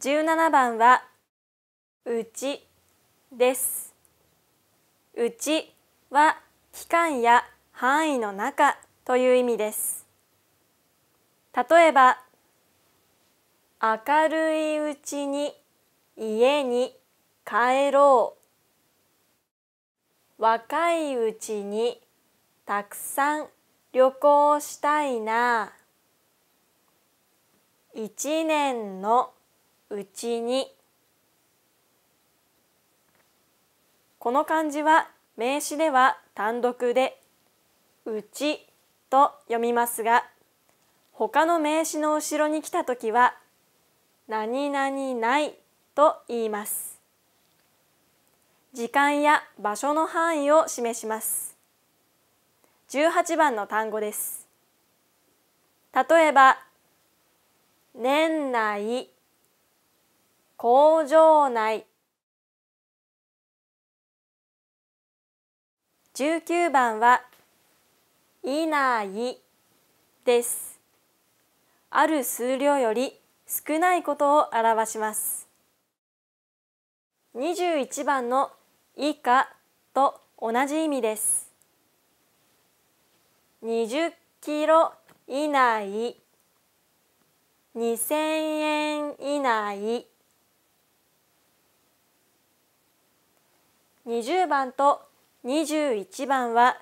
17番はうちですうちは期間や範囲の中という意味です例えば明るいうちに家に帰ろう若いうちにたくさん旅行したいな一年のうちにこの漢字は名詞では単独でうちと読みますが他の名詞の後ろに来た時は何々ないと言います時間や場所の範囲を示します18番の単語です例えば年内工場内19番は「いない」ですある数量より少ないことを表します21番の「以下」と同じ意味です20キロ以内2000円以内20番と21番は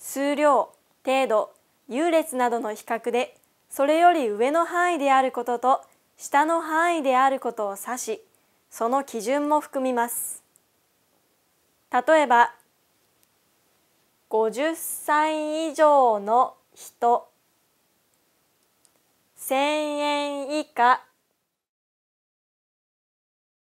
数量程度優劣などの比較でそれより上の範囲であることと下の範囲であることを指しその基準も含みます例えば50歳以上の人1000円以下